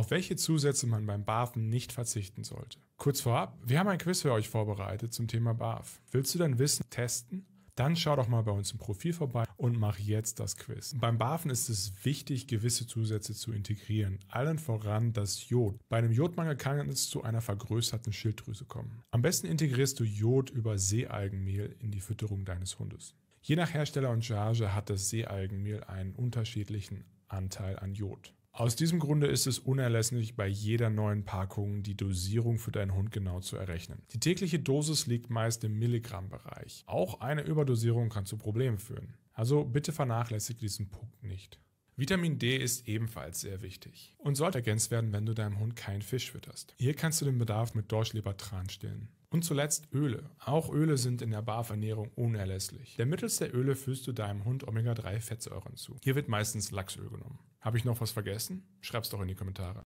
auf welche Zusätze man beim Barfen nicht verzichten sollte. Kurz vorab, wir haben ein Quiz für euch vorbereitet zum Thema Barf. Willst du dein Wissen testen? Dann schau doch mal bei uns im Profil vorbei und mach jetzt das Quiz. Beim Barfen ist es wichtig, gewisse Zusätze zu integrieren, allen voran das Jod. Bei einem Jodmangel kann es zu einer vergrößerten Schilddrüse kommen. Am besten integrierst du Jod über Seealgenmehl in die Fütterung deines Hundes. Je nach Hersteller und Charge hat das Seealgenmehl einen unterschiedlichen Anteil an Jod. Aus diesem Grunde ist es unerlässlich, bei jeder neuen Packung die Dosierung für deinen Hund genau zu errechnen. Die tägliche Dosis liegt meist im Milligramm-Bereich. Auch eine Überdosierung kann zu Problemen führen. Also bitte vernachlässigt diesen Punkt nicht. Vitamin D ist ebenfalls sehr wichtig und sollte ergänzt werden, wenn du deinem Hund keinen Fisch fütterst. Hier kannst du den Bedarf mit Dorschlebertran stillen. Und zuletzt Öle. Auch Öle sind in der Barfernährung unerlässlich. Denn mittels der Öle füllst du deinem Hund Omega-3-Fettsäuren zu. Hier wird meistens Lachsöl genommen. Habe ich noch was vergessen? Schreib's doch in die Kommentare.